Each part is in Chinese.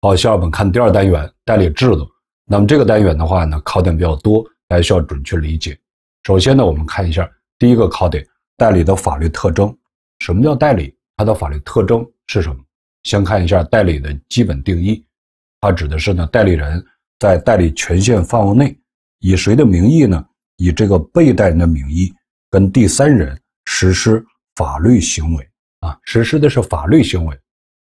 好，下面我们看第二单元代理制度。那么这个单元的话呢，考点比较多，大家需要准确理解。首先呢，我们看一下第一个考点：代理的法律特征。什么叫代理？它的法律特征是什么？先看一下代理的基本定义。它指的是呢，代理人在代理权限范围内，以谁的名义呢？以这个被代理人的名义，跟第三人实施法律行为啊，实施的是法律行为。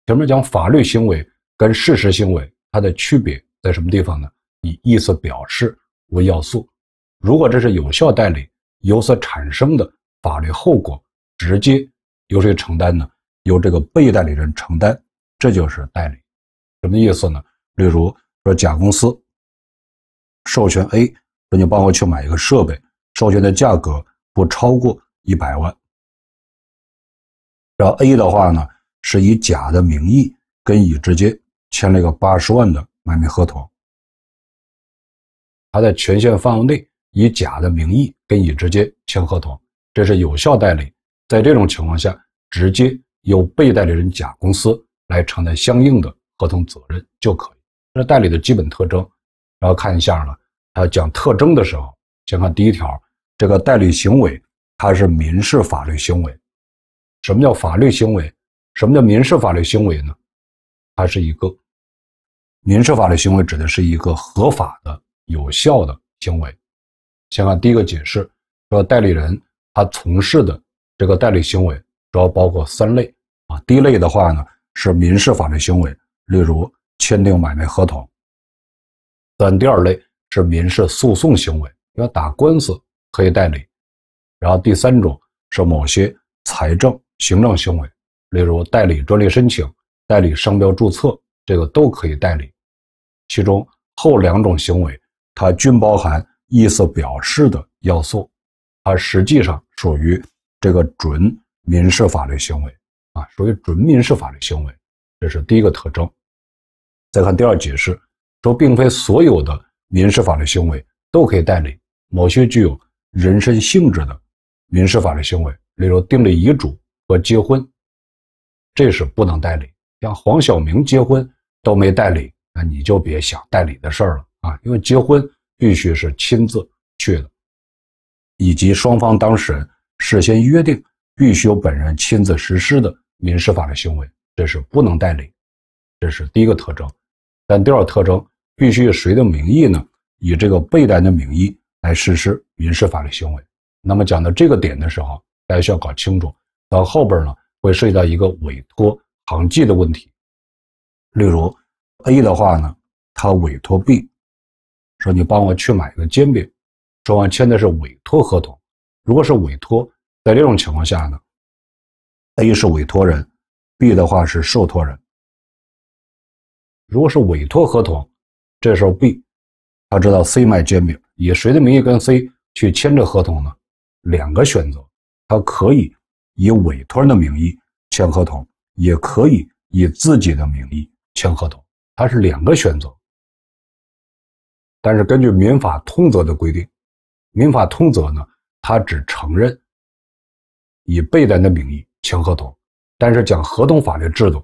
前面讲法律行为。跟事实行为它的区别在什么地方呢？以意思表示为要素，如果这是有效代理，由此产生的法律后果直接由谁承担呢？由这个被代理人承担，这就是代理。什么意思呢？例如说，甲公司授权 A 说你帮我去买一个设备，授权的价格不超过一百万。然后 A 的话呢是以甲的名义跟乙直接。签了一个八十万的买卖合同，他在权限范围内以甲的名义跟乙直接签合同，这是有效代理。在这种情况下，直接由被代理人甲公司来承担相应的合同责任就可以。这是代理的基本特征。然后看一下呢，他讲特征的时候，先看第一条，这个代理行为它是民事法律行为。什么叫法律行为？什么叫民事法律行为呢？它是一个。民事法律行为指的是一个合法的、有效的行为。先看第一个解释，说代理人他从事的这个代理行为主要包括三类啊。第一类的话呢是民事法律行为，例如签订买卖合同。但第二类是民事诉讼行为，要打官司可以代理。然后第三种是某些财政、行政行为，例如代理专利申请、代理商标注册，这个都可以代理。其中后两种行为，它均包含意思表示的要素，它实际上属于这个准民事法律行为，啊，属于准民事法律行为，这是第一个特征。再看第二解释，说并非所有的民事法律行为都可以代理，某些具有人身性质的民事法律行为，例如订立遗嘱和结婚，这是不能代理。像黄晓明结婚都没代理。那你就别想代理的事儿了啊！因为结婚必须是亲自去的，以及双方当事人事先约定必须由本人亲自实施的民事法律行为，这是不能代理，这是第一个特征。但第二个特征必须以谁的名义呢？以这个被代理的名义来实施民事法律行为。那么讲到这个点的时候，大家需要搞清楚。到后边呢，会涉及到一个委托行纪的问题，例如。A 的话呢，他委托 B 说：“你帮我去买个煎饼。”说，我签的是委托合同。如果是委托，在这种情况下呢，A 是委托人，B 的话是受托人。如果是委托合同，这时候 B 他知道 C 卖煎饼，以谁的名义跟 C 去签这合同呢？两个选择，他可以以委托人的名义签合同，也可以以自己的名义签合同。他是两个选择，但是根据民法通则的规定，民法通则呢，他只承认以被单的名义签合同，但是讲合同法律制度，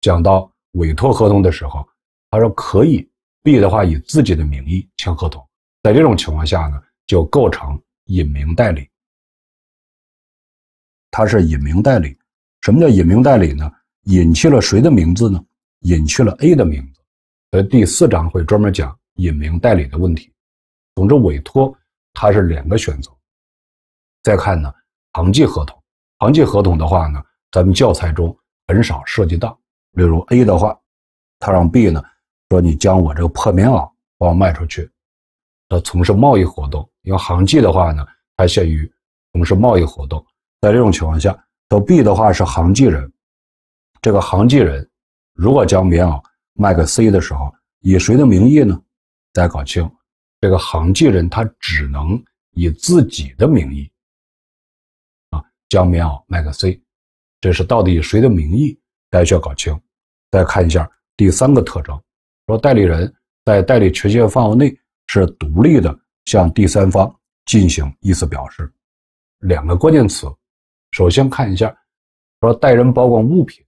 讲到委托合同的时候，他说可以 B 的话以自己的名义签合同，在这种情况下呢，就构成隐名代理。他是隐名代理，什么叫隐名代理呢？隐去了谁的名字呢？隐去了 A 的名字，以第四章会专门讲隐名代理的问题。总之，委托它是两个选择。再看呢，行纪合同，行纪合同的话呢，咱们教材中很少涉及到。例如 A 的话，他让 B 呢说你将我这个破棉袄帮我卖出去，要从事贸易活动。因为行纪的话呢，它限于从事贸易活动。在这种情况下，那 B 的话是行纪人，这个行纪人。如果将棉袄卖给 C 的时候，以谁的名义呢？大家搞清，这个行迹人他只能以自己的名义啊，将棉袄卖给 C，这是到底以谁的名义？大家需要搞清。再看一下第三个特征，说代理人，在代理权限范围内是独立的向第三方进行意思表示，两个关键词，首先看一下，说代人保管物品。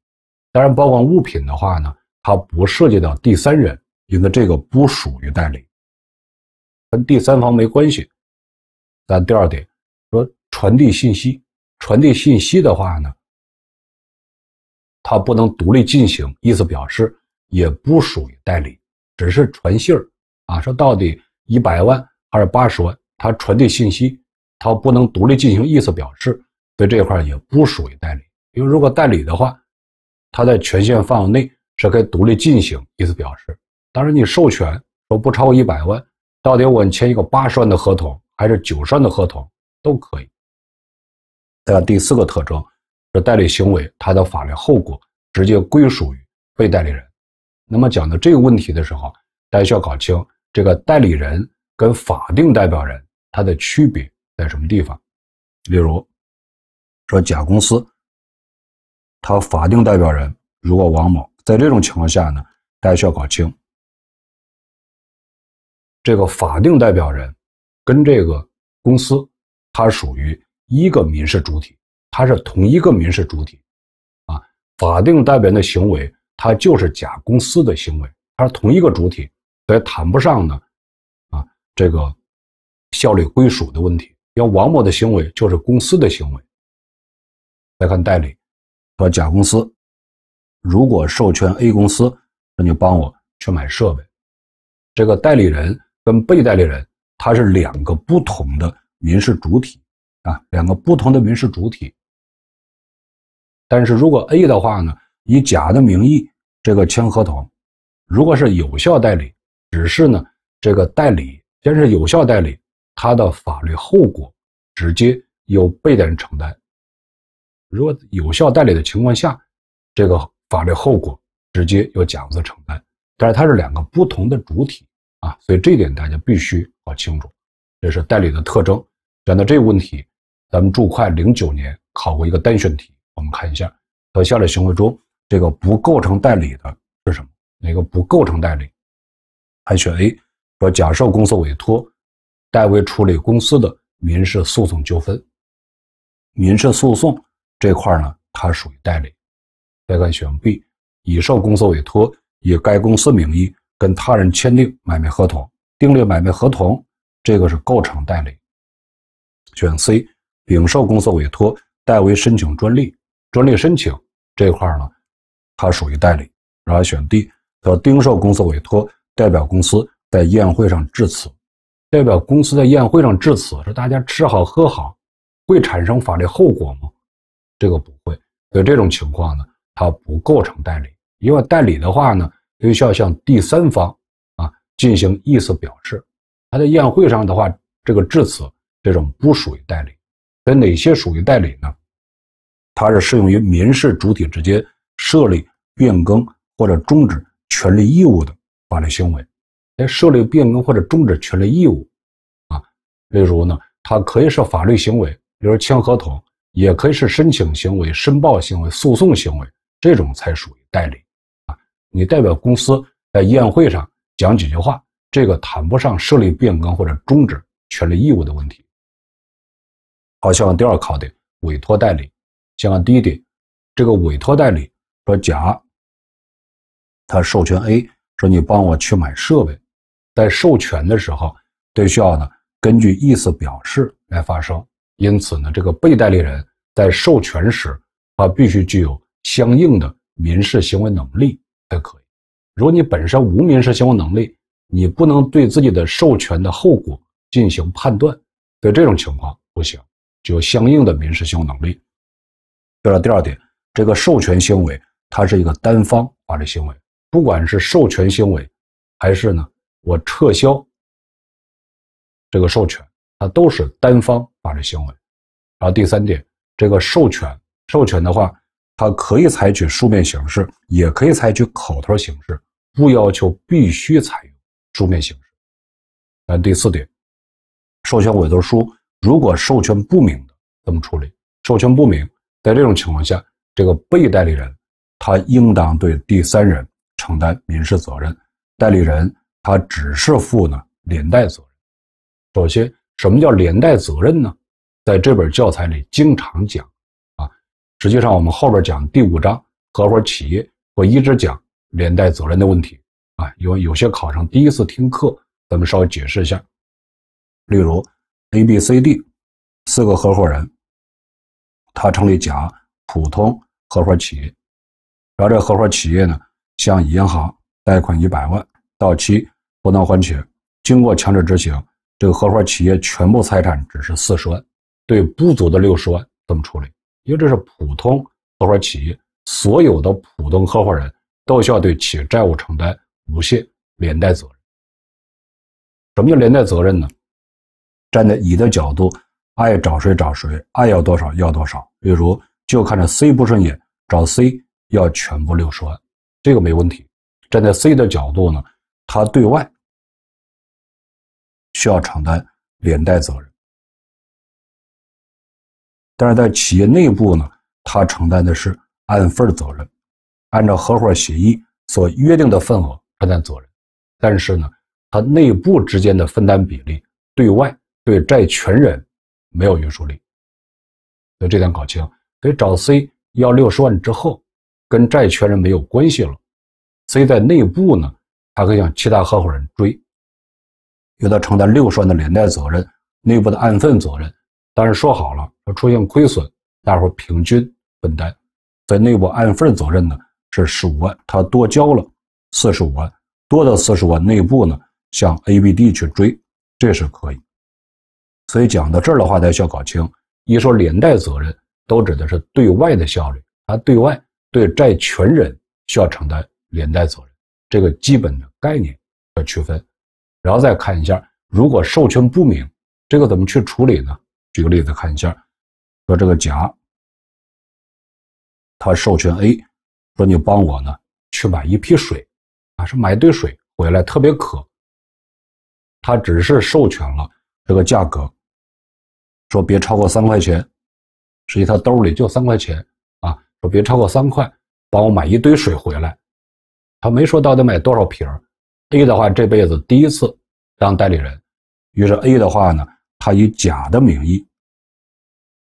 当然，保管物品的话呢，它不涉及到第三人，因为这个不属于代理，跟第三方没关系。但第二点，说传递信息，传递信息的话呢，它不能独立进行意思表示，也不属于代理，只是传信儿啊。说到底一百万还是八十万，他传递信息，他不能独立进行意思表示，对这块也不属于代理。因为如果代理的话，他在权限范围内是可以独立进行意思表示，当然你授权说不超过一百万，到底我签一个八十万的合同还是九十万的合同都可以。再看第四个特征，这代理行为它的法律后果直接归属于被代理人。那么讲到这个问题的时候，大家需要搞清这个代理人跟法定代表人它的区别在什么地方。例如，说甲公司。他法定代表人如果王某，在这种情况下呢，大家需要搞清，这个法定代表人跟这个公司，它属于一个民事主体，它是同一个民事主体，啊，法定代表人的行为，它就是甲公司的行为，它是同一个主体，所以谈不上呢，啊，这个效力归属的问题，要王某的行为就是公司的行为。再看代理。和甲公司如果授权 A 公司，那就帮我去买设备。这个代理人跟被代理人他是两个不同的民事主体啊，两个不同的民事主体。但是如果 A 的话呢，以甲的名义这个签合同，如果是有效代理，只是呢这个代理先是有效代理，他的法律后果直接由被代理人承担。如果有效代理的情况下，这个法律后果直接由甲公司承担。但是它是两个不同的主体啊，所以这一点大家必须搞清楚，这是代理的特征。讲到这个问题，咱们注会零九年考过一个单选题，我们看一下：在下列行为中，这个不构成代理的是什么？哪个不构成代理？还选 A，说甲受公司委托，代为处理公司的民事诉讼纠纷，民事诉讼。这块呢，它属于代理。再看选 B，已受公司委托，以该公司名义跟他人签订买卖合同，订立买卖合同，这个是构成代理。选 C，丙受公司委托，代为申请专利，专利申请这块呢，它属于代理。然后选 D，丁受公司委托，代表公司在宴会上致辞，代表公司在宴会上致辞，说大家吃好喝好，会产生法律后果吗？这个不会，所以这种情况呢，它不构成代理，因为代理的话呢，必须要向第三方啊进行意思表示。他在宴会上的话，这个致辞这种不属于代理。所以哪些属于代理呢？它是适用于民事主体之间设立、变更或者终止权利义务的法律行为。哎，设立、变更或者终止权利义务，啊，例如呢，它可以是法律行为，比如签合同。也可以是申请行为、申报行为、诉讼行为，这种才属于代理啊！你代表公司在宴会上讲几句话，这个谈不上设立、变更或者终止权利义务的问题。好，下面第二个考点：委托代理。先看第一点，这个委托代理说，甲他授权 A 说你帮我去买设备，在授权的时候，得需要呢根据意思表示来发生，因此呢，这个被代理人。在授权时，他必须具有相应的民事行为能力才可以。如果你本身无民事行为能力，你不能对自己的授权的后果进行判断，在这种情况不行，具有相应的民事行为能力。对了，第二点，这个授权行为它是一个单方法律行为，不管是授权行为，还是呢我撤销这个授权，它都是单方法律行为。然后第三点。这个授权，授权的话，它可以采取书面形式，也可以采取口头形式，不要求必须采用书面形式。那第四点，授权委托书如果授权不明的怎么处理？授权不明，在这种情况下，这个被代理人他应当对第三人承担民事责任，代理人他只是负呢连带责任。首先，什么叫连带责任呢？在这本教材里经常讲，啊，实际上我们后边讲第五章合伙企业，我一直讲连带责任的问题，啊，因为有些考生第一次听课，咱们稍微解释一下。例如 A、B、C、D 四个合伙人，他成立甲普通合伙企业，然后这合伙企业呢向银行贷款一百万，到期不能还钱，经过强制执行，这个合伙企业全部财产只是四十万。对不足的六十万怎么处理？因为这是普通合伙企业，所有的普通合伙人都需要对企业债务承担无限连带责任。什么叫连带责任呢？站在乙的角度，爱找谁找谁，爱要多少要多少。例如，就看着 C 不顺眼，找 C 要全部六十万，这个没问题。站在 C 的角度呢，他对外需要承担连带责任。但是在企业内部呢，他承担的是按份责任，按照合伙协议所约定的份额承担责任。但是呢，他内部之间的分担比例对外对债权人没有约束力。所以这点搞清，得找 C 要六十万之后，跟债权人没有关系了。C 在内部呢，他可以向其他合伙人追，由他承担六十万的连带责任，内部的按份责任。但是说好了，出现亏损，大伙平均分担，在内部按份责任呢是十五万，他多交了四十五万，多的四十五万内部呢向 A、B、D 去追，这是可以。所以讲到这儿的话，大家需要搞清，一说连带责任，都指的是对外的效率，他对外对债权人需要承担连带责任，这个基本的概念要区分。然后再看一下，如果授权不明，这个怎么去处理呢？举个例子看一下，说这个甲，他授权 A，说你帮我呢去买一批水，啊，是买一堆水回来，特别渴。他只是授权了这个价格，说别超过三块钱，实际他兜里就三块钱啊，说别超过三块，帮我买一堆水回来。他没说到底买多少瓶 A 的话这辈子第一次当代理人，于是 A 的话呢。他以甲的名义，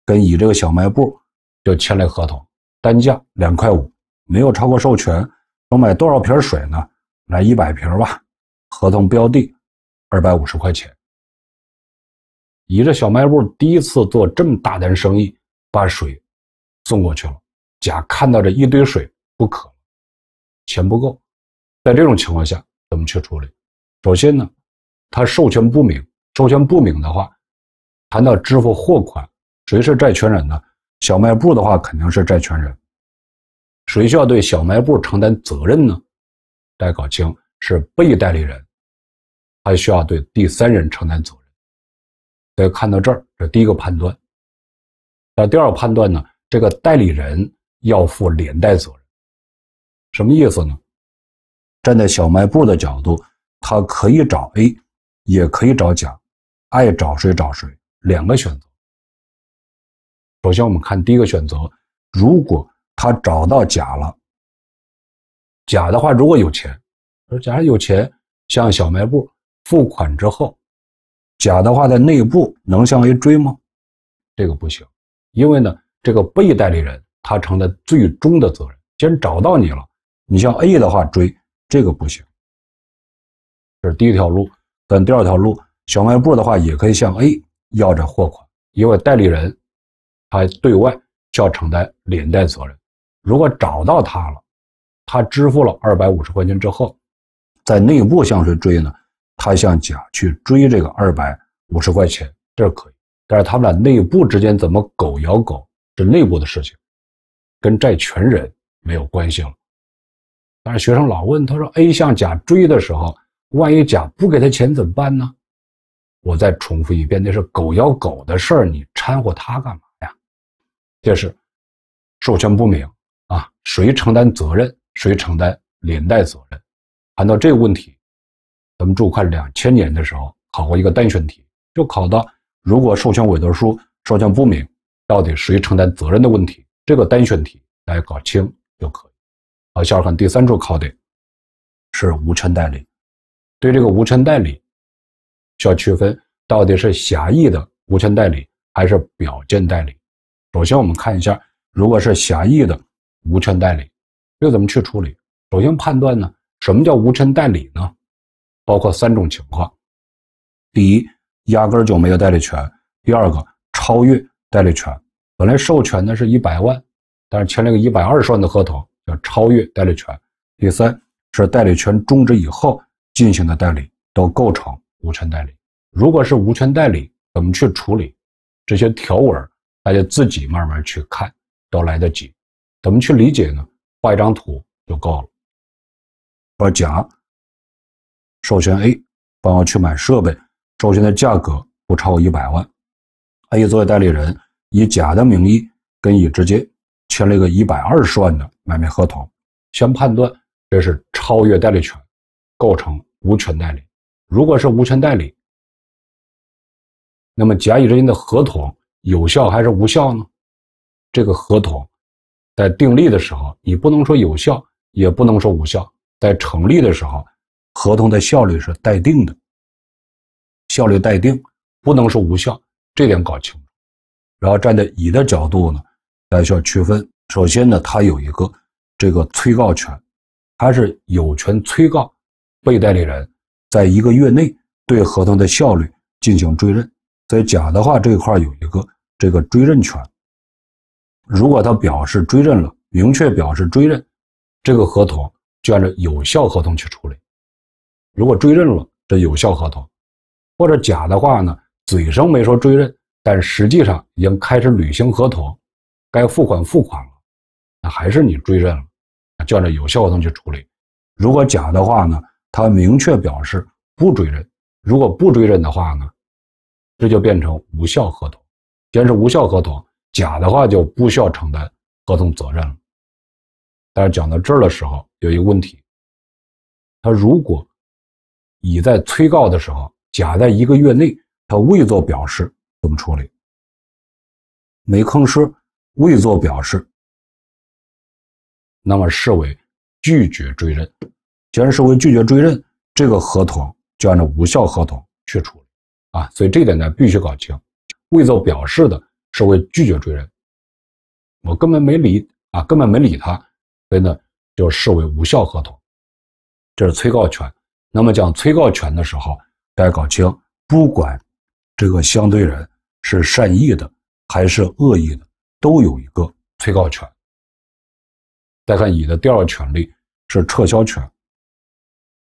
跟乙这个小卖部就签了合同，单价两块五，没有超过授权，能买多少瓶水呢？买一百瓶吧，合同标的二百五十块钱。乙这小卖部第一次做这么大单生意，把水送过去了。甲看到这一堆水不渴，钱不够，在这种情况下怎么去处理？首先呢，他授权不明，授权不明的话。谈到支付货款，谁是债权人呢？小卖部的话肯定是债权人。谁需要对小卖部承担责任呢？大家搞清是被代理人，还需要对第三人承担责任。大家看到这儿，这第一个判断。那第二个判断呢？这个代理人要负连带责任，什么意思呢？站在小卖部的角度，他可以找 A，也可以找甲，爱找谁找谁。两个选择。首先，我们看第一个选择：如果他找到甲了，甲的话如果有钱，而甲有钱，向小卖部付款之后，甲的话在内部能向 A 追吗？这个不行，因为呢，这个被代理人他承担最终的责任。既然找到你了，你向 A 的话追，这个不行。这是第一条路。但第二条路，小卖部的话也可以向 A。要这货款，因为代理人他对外要承担连带责任。如果找到他了，他支付了二百五十块钱之后，在内部向谁追呢？他向甲去追这个二百五十块钱，这可以。但是他们俩内部之间怎么狗咬狗是内部的事情，跟债权人没有关系了。但是学生老问，他说：“A 向甲追的时候，万一甲不给他钱怎么办呢？”我再重复一遍，那是狗咬狗的事儿，你掺和他干嘛呀？这是授权不明啊，谁承担责任，谁承担连带责任。谈到这个问题，咱们注会两千年的时候考过一个单选题，就考到如果授权委托书授权不明，到底谁承担责任的问题。这个单选题大家搞清就可以。好，下面看第三处考点，是无权代理。对这个无权代理。需要区分到底是狭义的无权代理还是表见代理。首先，我们看一下，如果是狭义的无权代理，又怎么去处理？首先判断呢，什么叫无权代理呢？包括三种情况：第一，压根儿就没有代理权；第二个，超越代理权，本来授权的是一百万，但是签了个一百二十万的合同，叫超越代理权；第三，是代理权终止以后进行的代理，都构成。无权代理，如果是无权代理，怎么去处理这些条文？大家自己慢慢去看，都来得及。怎么去理解呢？画一张图就够了。说甲授权 A 帮我去买设备，授权的价格不超过一百万。A 作为代理人，以甲的名义跟乙直接签了一个一百二十万的买卖合同。先判断这是超越代理权，构成无权代理。如果是无权代理，那么甲乙之间的合同有效还是无效呢？这个合同在订立的时候，你不能说有效，也不能说无效。在成立的时候，合同的效力是待定的，效力待定，不能说无效，这点搞清楚。然后站在乙的角度呢，大家需要区分。首先呢，他有一个这个催告权，他是有权催告被代理人。在一个月内对合同的效率进行追认，在甲的话这一块有一个这个追认权。如果他表示追认了，明确表示追认，这个合同就按照有效合同去处理。如果追认了这有效合同，或者甲的话呢，嘴上没说追认，但实际上已经开始履行合同，该付款付款了，那还是你追认了，就按照有效合同去处理。如果甲的话呢？他明确表示不追认，如果不追认的话呢，这就变成无效合同。既然是无效合同，甲的话就不需要承担合同责任了。但是讲到这儿的时候，有一个问题：他如果乙在催告的时候，甲在一个月内他未做表示，怎么处理？没吭声，未做表示，那么视为拒绝追认。既然社为拒绝追认，这个合同就按照无效合同去处，理啊，所以这点呢必须搞清，未做表示的社为拒绝追认，我根本没理啊，根本没理他，所以呢就视为无效合同，这是催告权。那么讲催告权的时候，大家搞清，不管这个相对人是善意的还是恶意的，都有一个催告权。再看乙的第二个权利是撤销权。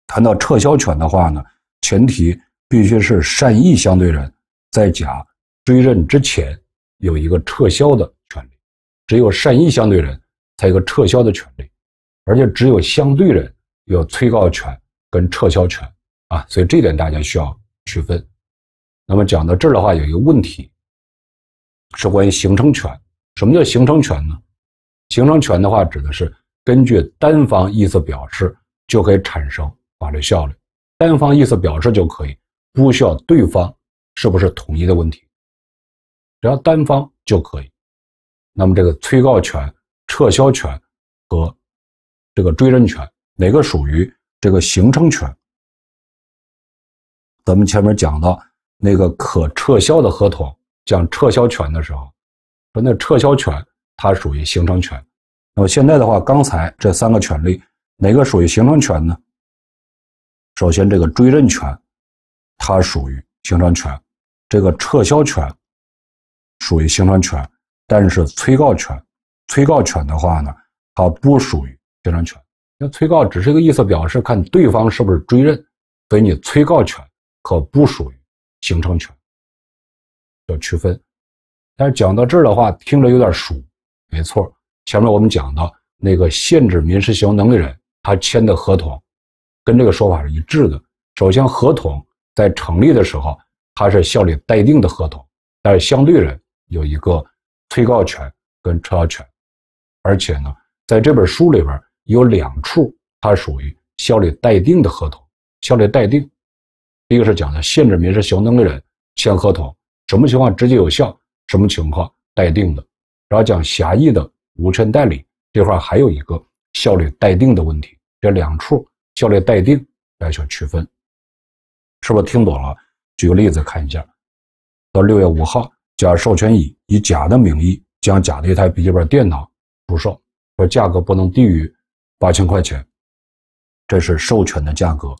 谈到撤销权的话呢，前提必须是善意相对人，在甲追认之前有一个撤销的权利，只有善意相对人才有个撤销的权利，而且只有相对人有催告权跟撤销权啊，所以这点大家需要区分。那么讲到这儿的话，有一个问题是关于形成权，什么叫形成权呢？形成权的话指的是根据单方意思表示就可以产生。法律效力，单方意思表示就可以，不需要对方是不是统一的问题，只要单方就可以。那么这个催告权、撤销权和这个追认权，哪个属于这个形成权？咱们前面讲到那个可撤销的合同，讲撤销权的时候，说那撤销权它属于形成权。那么现在的话，刚才这三个权利，哪个属于形成权呢？首先，这个追认权，它属于行政权；这个撤销权，属于行政权；但是催告权，催告权的话呢，它不属于行政权，那催告只是个意思表示，看对方是不是追认，所以你催告权可不属于形成权，要区分。但是讲到这儿的话，听着有点熟，没错，前面我们讲到那个限制民事行为能力人他签的合同。跟这个说法是一致的。首先，合同在成立的时候，它是效力待定的合同，但是相对人有一个催告权跟撤销权。而且呢，在这本书里边有两处，它属于效力待定的合同。效力待定，一个是讲的限制民事行为能力人签合同，什么情况直接有效，什么情况待定的。然后讲狭义的无权代理这块还有一个效力待定的问题。这两处。效力待定来去区分，是不是听懂了？举个例子看一下，到六月五号，甲授权乙以甲的名义将甲的一台笔记本电脑出售，说价格不能低于八千块钱，这是授权的价格。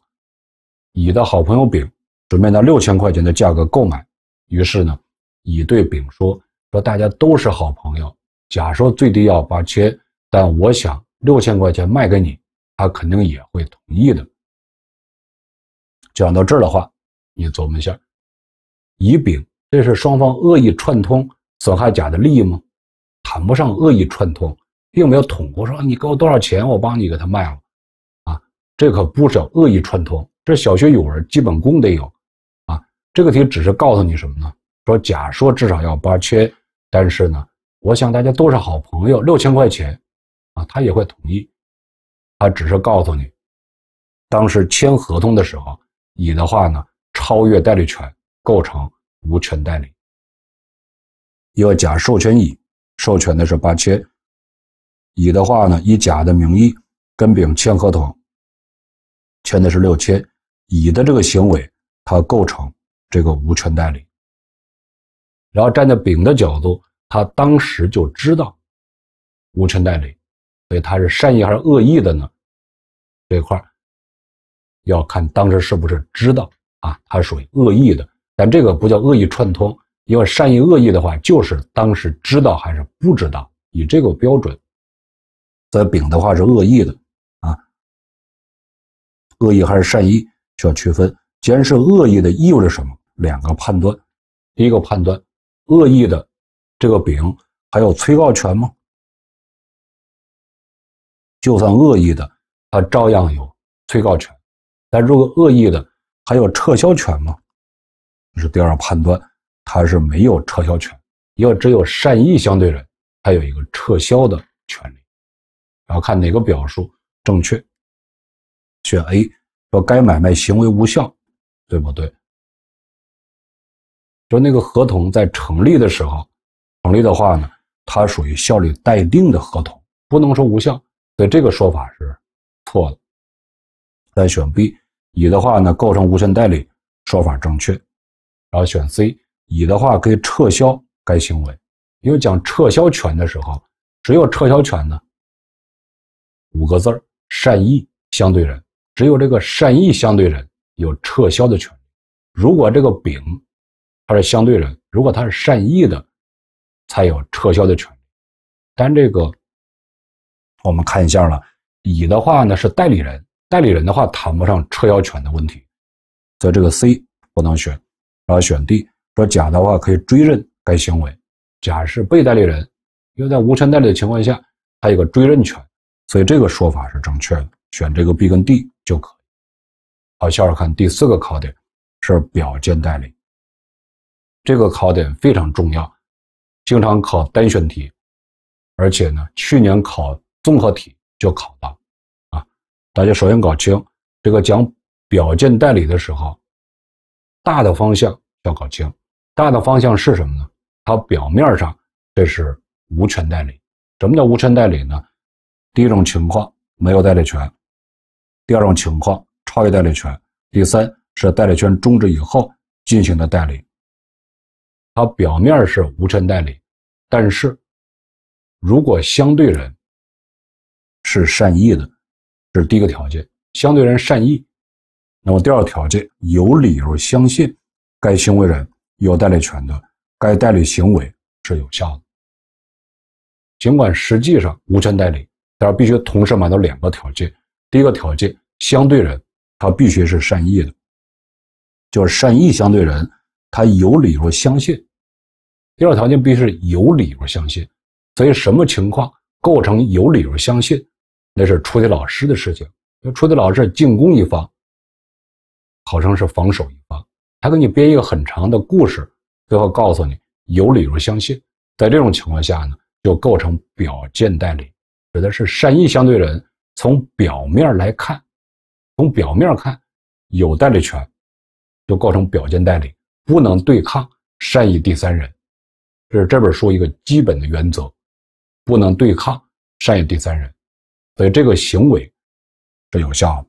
乙的好朋友丙准备拿六千块钱的价格购买，于是呢，乙对丙说：“说大家都是好朋友，甲说最低要八千，但我想六千块钱卖给你。”他肯定也会同意的。讲到这儿的话，你琢磨一下，乙丙这是双方恶意串通损害甲的利益吗？谈不上恶意串通，并没有捅过说你给我多少钱，我帮你给他卖了。啊，这可不是恶意串通。这小学语文基本功得有。啊，这个题只是告诉你什么呢？说甲说至少要八千，但是呢，我想大家都是好朋友，六千块钱，啊，他也会同意。他只是告诉你，当时签合同的时候，乙的话呢超越代理权，构成无权代理。因为甲授权乙，授权的是八千，乙的话呢以甲的名义跟丙签合同，签的是六千，乙的这个行为，他构成这个无权代理。然后站在丙的角度，他当时就知道无权代理，所以他是善意还是恶意的呢？这块要看当时是不是知道啊，他属于恶意的，但这个不叫恶意串通，因为善意恶意的话，就是当时知道还是不知道，以这个标准，则丙的话是恶意的啊，恶意还是善意需要区分。既然是恶意的，意味着什么？两个判断，第一个判断，恶意的这个丙还有催告权吗？就算恶意的。他照样有催告权，但如果恶意的，还有撤销权吗？这是第二判断，他是没有撤销权，因为只有善意相对人，他有一个撤销的权利。然后看哪个表述正确，选 A，说该买卖行为无效，对不对？就那个合同在成立的时候，成立的话呢，它属于效力待定的合同，不能说无效，所以这个说法是。错了，再选 B。乙的话呢，构成无权代理，说法正确。然后选 C，乙的话可以撤销该行为。因为讲撤销权的时候，只有撤销权呢五个字善意相对人，只有这个善意相对人有撤销的权利。如果这个丙他是相对人，如果他是善意的，才有撤销的权利。但这个我们看一下了。乙的话呢是代理人，代理人的话谈不上撤销权的问题，则这个 C 不能选，然后选 D 说甲的话可以追认该行为，甲是被代理人，因为在无权代理的情况下，他有个追认权，所以这个说法是正确的，选这个 B 跟 D 就可以。好，下面看第四个考点是表见代理，这个考点非常重要，经常考单选题，而且呢去年考综合题。就考了，啊！大家首先搞清这个讲表见代理的时候，大的方向要搞清。大的方向是什么呢？它表面上这是无权代理。什么叫无权代理呢？第一种情况没有代理权，第二种情况超越代理权，第三是代理权终止以后进行的代理。它表面是无权代理，但是如果相对人。是善意的，这是第一个条件。相对人善意，那么第二个条件有理由相信该行为人有代理权的，该代理行为是有效的。尽管实际上无权代理，但是必须同时满足两个条件：第一个条件，相对人他必须是善意的，就是善意相对人他有理由相信；第二条件必须是有理由相信。所以什么情况构成有理由相信？那是出题老师的事情。出题老师进攻一方，考生是防守一方，他给你编一个很长的故事，最后告诉你有理由相信。在这种情况下呢，就构成表见代理，指的是善意相对人从表面来看，从表面看有代理权，就构成表见代理，不能对抗善意第三人。这是这本书一个基本的原则，不能对抗善意第三人。所以这个行为是有效的。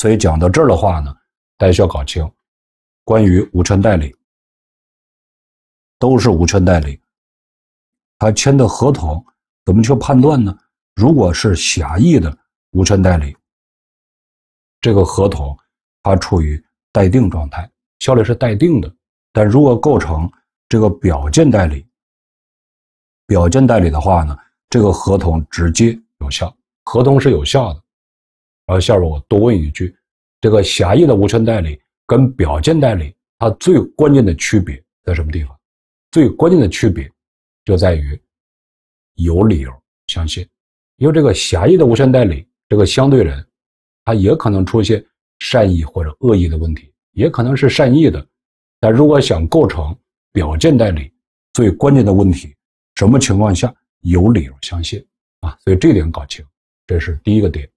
所以讲到这儿的话呢，大家需要搞清关于无权代理，都是无权代理。他签的合同怎么去判断呢？如果是狭义的无权代理，这个合同它处于待定状态，效力是待定的；但如果构成这个表见代理，表见代理的话呢，这个合同直接。有效合同是有效的，然后下面我多问一句：这个狭义的无权代理跟表见代理，它最关键的区别在什么地方？最关键的区别就在于有理由相信，因为这个狭义的无权代理，这个相对人，他也可能出现善意或者恶意的问题，也可能是善意的，但如果想构成表见代理，最关键的问题，什么情况下有理由相信？啊，所以这点搞清，这是第一个点，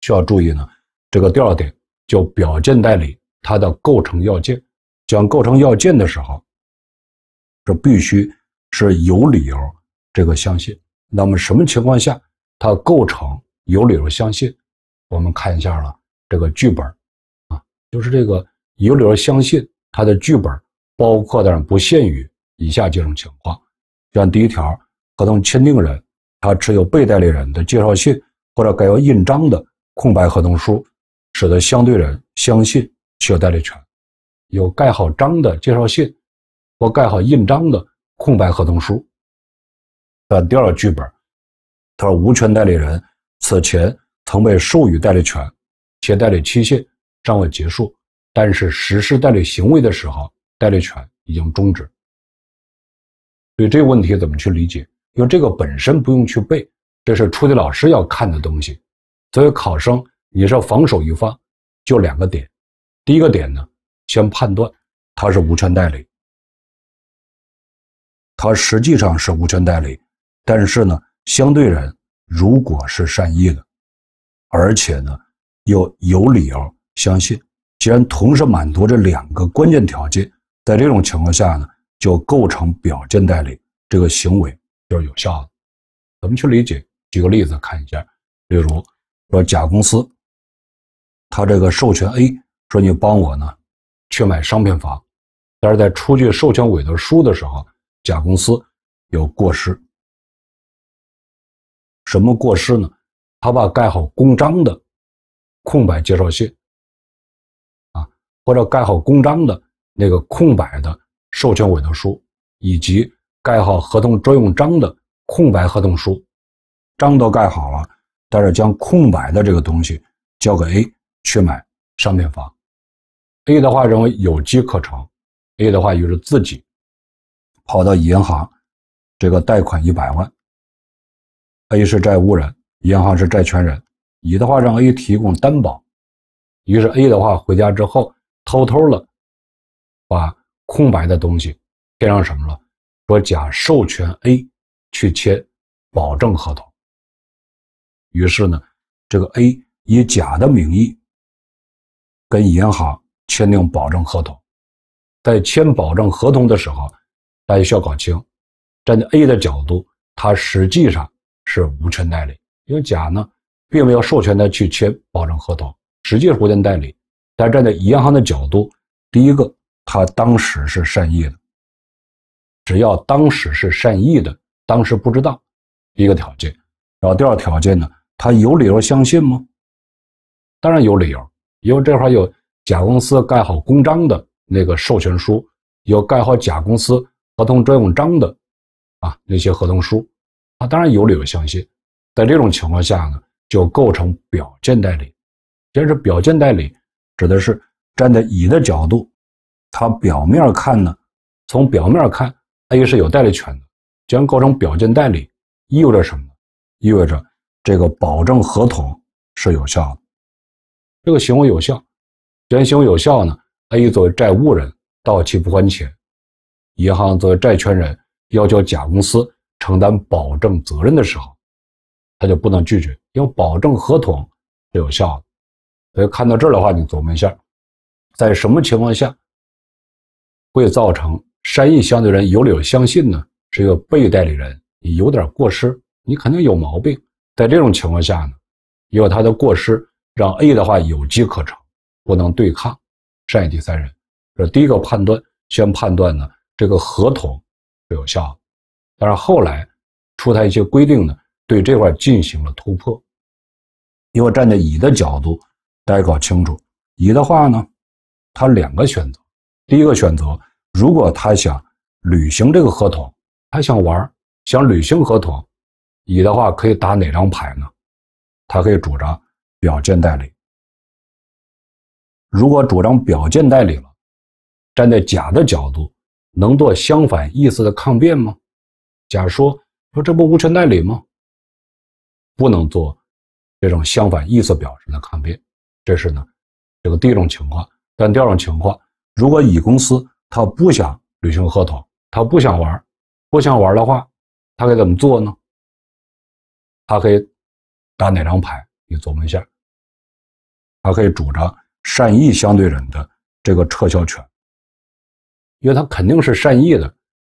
需要注意呢。这个第二点叫表见代理，它的构成要件。讲构成要件的时候，这必须是有理由这个相信。那么什么情况下它构成有理由相信？我们看一下了这个剧本啊，就是这个有理由相信它的剧本，包括但不限于以下几种情况。像第一条，合同签订人。他持有被代理人的介绍信或者盖有印章的空白合同书，使得相对人相信具有代理权；有盖好章的介绍信或盖好印章的空白合同书。但第二剧本，他说无权代理人此前曾被授予代理权，且代理期限尚未结束，但是实施代理行为的时候，代理权已经终止。所以这个问题怎么去理解？因为这个本身不用去背，这是出题老师要看的东西，作为考生你是防守一方，就两个点，第一个点呢，先判断他是无权代理，他实际上是无权代理，但是呢，相对人如果是善意的，而且呢，又有理由相信，既然同时满足这两个关键条件，在这种情况下呢，就构成表见代理这个行为。就是有效的，怎么去理解？举个例子看一下，例如说，甲公司，他这个授权 A 说你帮我呢，去买商品房，但是在出具授权委托书的时候，甲公司有过失。什么过失呢？他把盖好公章的空白介绍信，啊，或者盖好公章的那个空白的授权委托书，以及。盖好合同专用章的空白合同书，章都盖好了，但是将空白的这个东西交给 A 去买商品房。A 的话认为有机可乘，A 的话于是自己跑到银行这个贷款一百万。A 是债务人，银行是债权人。乙的话让 A 提供担保，于是 A 的话回家之后偷偷的把空白的东西变上什么了？说甲授权 A 去签保证合同，于是呢，这个 A 以甲的名义跟银行签订保证合同。在签保证合同的时候，大家需要搞清：站在 A 的角度，他实际上是无权代理，因为甲呢并没有授权他去签保证合同，实际是无权代理；但站在银行的角度，第一个，他当时是善意的。只要当时是善意的，当时不知道，一个条件。然后第二条件呢，他有理由相信吗？当然有理由，因为这块有甲公司盖好公章的那个授权书，有盖好甲公司合同专用章的啊那些合同书，他当然有理由相信。在这种情况下呢，就构成表见代理。其实表见代理指的是站在乙的角度，他表面看呢，从表面看。A 是有代理权的，将构成表见代理，意味着什么？意味着这个保证合同是有效的，这个行为有效，既然行为有效呢，A 作为债务人到期不还钱，银行作为债权人要求甲公司承担保证责任的时候，他就不能拒绝，因为保证合同是有效的。所以看到这儿的话，你琢磨一下，在什么情况下会造成？善意相对人有理由相信呢，这个被代理人你有点过失，你肯定有毛病。在这种情况下呢，因为他的过失，让 A 的话有机可乘，不能对抗善意第三人。这第一个判断，先判断呢，这个合同有效。但是后来，出台一些规定呢，对这块进行了突破。因为站在乙的角度，大家搞清楚，乙的话呢，他两个选择，第一个选择。如果他想履行这个合同，他想玩，想履行合同，乙的话可以打哪张牌呢？他可以主张表见代理。如果主张表见代理了，站在甲的角度，能做相反意思的抗辩吗？甲说说这不无权代理吗？不能做这种相反意思表示的抗辩，这是呢这个第一种情况。但第二种情况，如果乙公司。他不想履行合同，他不想玩不想玩的话，他该怎么做呢？他可以打哪张牌？你琢磨一下。他可以主张善意相对人的这个撤销权，因为他肯定是善意的，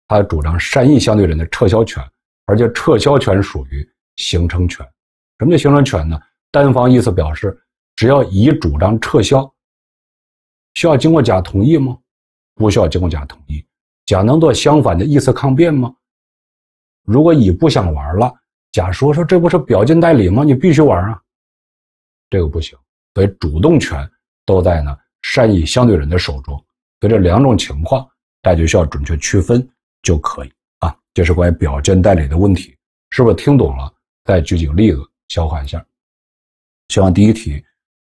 他主张善意相对人的撤销权，而且撤销权属于形成权。什么叫形成权呢？单方意思表示，只要乙主张撤销，需要经过甲同意吗？不需要经过甲同意，甲能做相反的意思抗辩吗？如果乙不想玩了，甲说说这不是表见代理吗？你必须玩啊，这个不行。所以主动权都在呢善意相对人的手中。所以这两种情况，大家需要准确区分就可以啊。这是关于表见代理的问题，是不是听懂了？再举几个例子消化一下。希望第一题，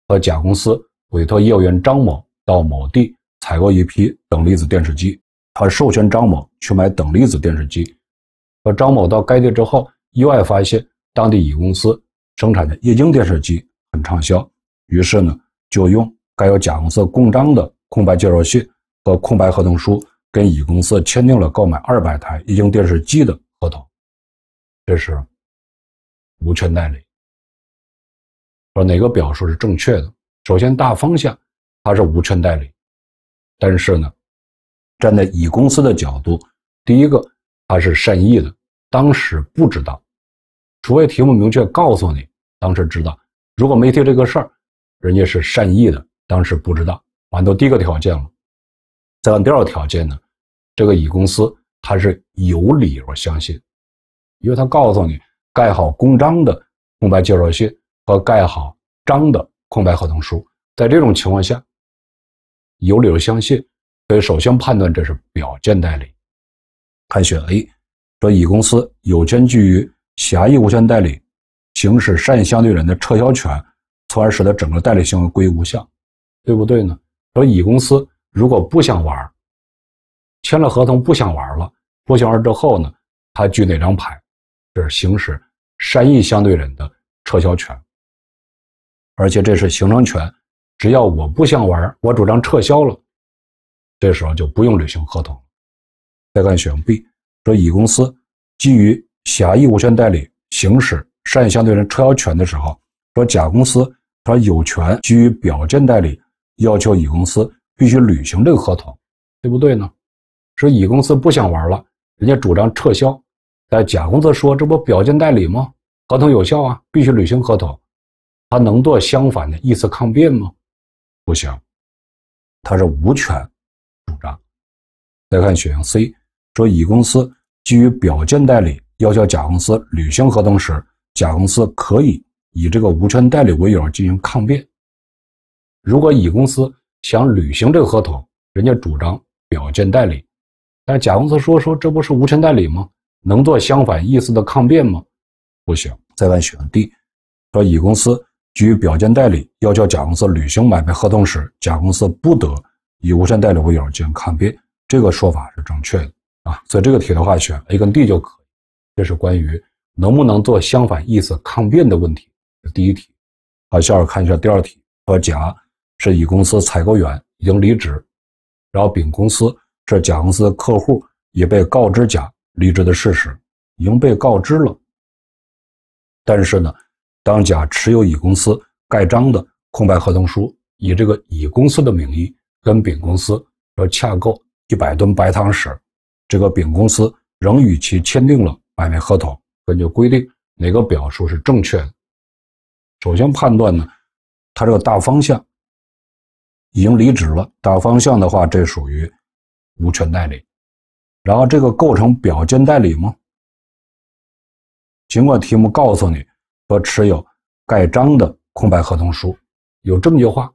和甲公司委托业务员张某到某地。采购一批等离子电视机，他授权张某去买等离子电视机。而张某到该地之后，意外发现当地乙公司生产的液晶电视机很畅销，于是呢，就用盖有甲公司公章的空白介绍信和空白合同书，跟乙公司签订了购买二百台液晶电视机的合同。这是无权代理。说哪个表述是正确的？首先大方向，它是无权代理。但是呢，站在乙公司的角度，第一个，他是善意的，当时不知道，除非题目明确告诉你当时知道。如果没提这个事儿，人家是善意的，当时不知道，满足第一个条件了。再看第二个条件呢，这个乙公司他是有理由相信，因为他告诉你盖好公章的空白介绍信和盖好章的空白合同书，在这种情况下。有理由相信，所以首先判断这是表见代理，看选 A。说乙公司有权基于狭义无权代理，行使善意相对人的撤销权，从而使得整个代理行为归无效，对不对呢？说乙公司如果不想玩，签了合同不想玩了，不想玩之后呢，他举哪张牌？是行使善意相对人的撤销权，而且这是形成权。只要我不想玩我主张撤销了，这时候就不用履行合同。再看选 B，说乙公司基于狭义无权代理行使善意相对人撤销权的时候，说甲公司他有权基于表见代理要求乙公司必须履行这个合同，对不对呢？说乙公司不想玩了，人家主张撤销，但甲公司说这不表见代理吗？合同有效啊，必须履行合同，他能做相反的意思抗辩吗？不行，他是无权主张。再看选项 C，说乙公司基于表见代理要求甲公司履行合同时，甲公司可以以这个无权代理为由进行抗辩。如果乙公司想履行这个合同，人家主张表见代理，但甲公司说说这不是无权代理吗？能做相反意思的抗辩吗？不行。再看选项 D，说乙公司。基于表见代理要求甲公司履行买卖合同时，甲公司不得以无限代理为由进行抗辩，这个说法是正确的啊。所以这个题的话，选 A 跟 D 就可。以。这是关于能不能做相反意思抗辩的问题。第一题，好，下面看一下第二题。说甲是乙公司采购员，已经离职，然后丙公司是甲公司的客户，也被告知甲离职的事实，已经被告知了。但是呢？当甲持有乙公司盖章的空白合同书，以这个乙公司的名义跟丙公司说洽购一百吨白糖时，这个丙公司仍与其签订了买卖合同。根据规定，哪个表述是正确的？首先判断呢，他这个大方向已经离职了。大方向的话，这属于无权代理。然后这个构成表见代理吗？尽管题目告诉你。说持有盖章的空白合同书，有这么句话，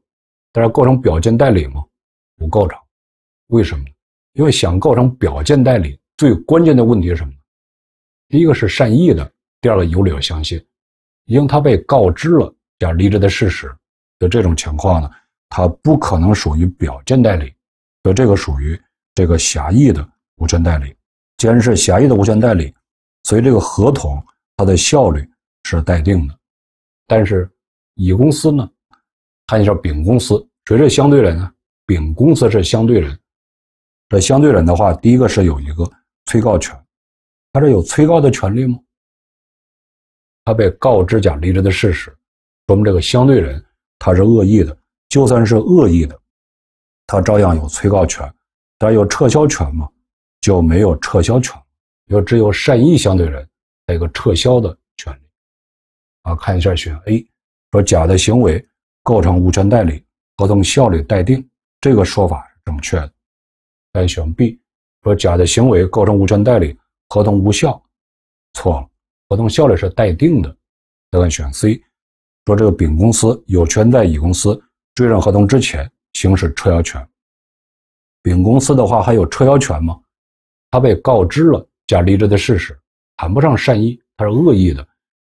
但是构成表见代理吗？不构成。为什么？因为想构成表见代理，最关键的问题是什么？呢？第一个是善意的，第二个有理由相信，因为他被告知了要离职的事实就这种情况呢，他不可能属于表见代理，所以这个属于这个狭义的无权代理。既然是狭义的无权代理，所以这个合同它的效率。是待定的，但是乙公司呢？看一下丙公司，谁是相对人呢？丙公司是相对人。这相对人的话，第一个是有一个催告权，他是有催告的权利吗？他被告知甲离职的事实，说明这个相对人他是恶意的。就算是恶意的，他照样有催告权，但有撤销权吗？就没有撤销权，就只有善意相对人，有个撤销的。啊，看一下选 A，说甲的行为构成无权代理，合同效力待定，这个说法是正确的。再选 B，说甲的行为构成无权代理，合同无效，错了，合同效力是待定的。再看选 C，说这个丙公司有权在乙公司追认合同之前行使撤销权。丙公司的话还有撤销权吗？他被告知了甲离职的事实，谈不上善意，他是恶意的。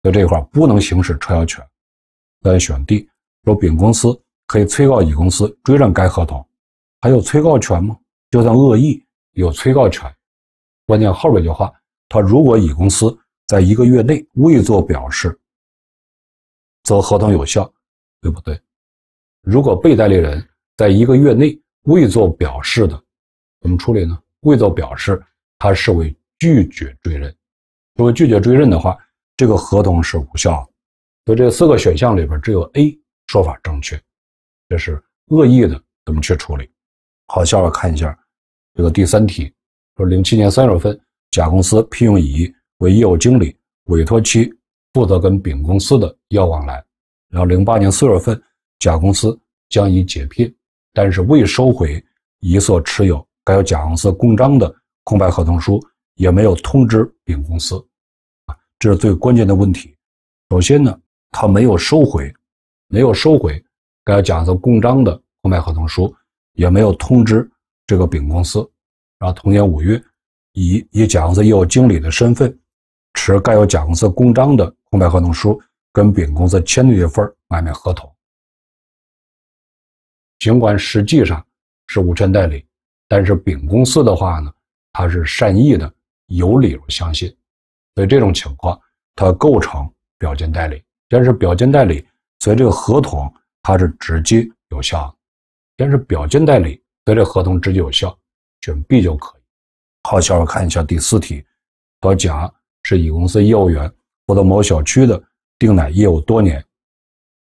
在这一块不能行使撤销权，来选 D。说丙公司可以催告乙公司追认该合同，还有催告权吗？就算恶意有催告权，关键后边一句话，他如果乙公司在一个月内未做表示，则合同有效，对不对？如果被代理人在一个月内未做表示的，怎么处理呢？未做表示，他视为拒绝追认。如果拒绝追认的话。这个合同是无效，的。所以这四个选项里边只有 A 说法正确，这是恶意的，怎么去处理？好，下面看一下这个第三题，说零七年三月份，甲公司聘用乙为业务经理，委托其负责跟丙公司的业务往来，然后零八年四月份，甲公司将乙解聘，但是未收回乙所持有该有甲公司公章的空白合同书，也没有通知丙公司。这是最关键的问题。首先呢，他没有收回，没有收回盖有甲公司公章的空白合同书，也没有通知这个丙公司。然后，同年五月，乙以甲公司业务经理的身份，持盖有甲公司公章的空白合同书，跟丙公司签订一份买卖合同。尽管实际上是无权代理，但是丙公司的话呢，他是善意的，有理由相信。所以这种情况，它构成表见代理。但是表见代理，所以这个合同它是直接有效的。但是表见代理，所以这合同直接有效，选 B 就可以。好，下面看一下第四题。说甲是乙公司业务员，负责某小区的订奶业务多年，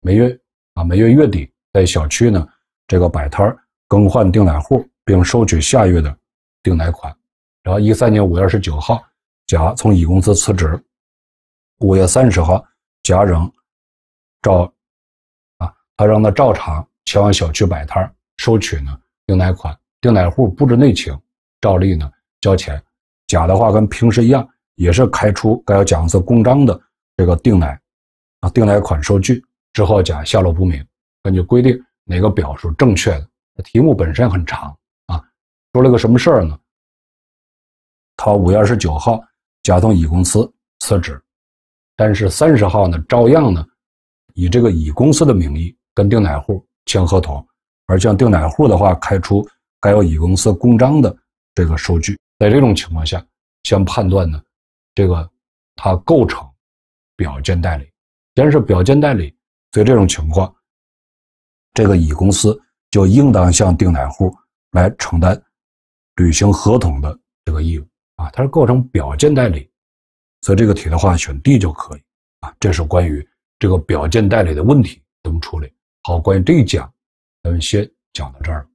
每月啊每月月底在小区呢这个摆摊更换订奶户，并收取下月的订奶款。然后一三年五月二十九号。甲从乙公司辞职，五月三十号，甲仍照啊，他让他照常前往小区摆摊收取呢定奶款，定奶户不知内情，照例呢交钱。甲的话跟平时一样，也是开出盖有甲公司公章的这个定奶啊定奶款收据。之后甲下落不明。根据规定，哪个表述正确？的？题目本身很长啊，说了个什么事儿呢？他五月二十九号。甲从乙公司辞职，但是三十号呢，照样呢，以这个乙公司的名义跟定奶户签合同，而向定奶户的话开出盖有乙公司公章的这个收据。在这种情况下，先判断呢，这个它构成表见代理，然是表见代理，所以这种情况，这个乙公司就应当向定奶户来承担履行合同的这个义务。啊，它是构成表见代理，所以这个题的话选 D 就可以。啊，这是关于这个表见代理的问题怎么处理。好，关于这一讲，咱们先讲到这儿。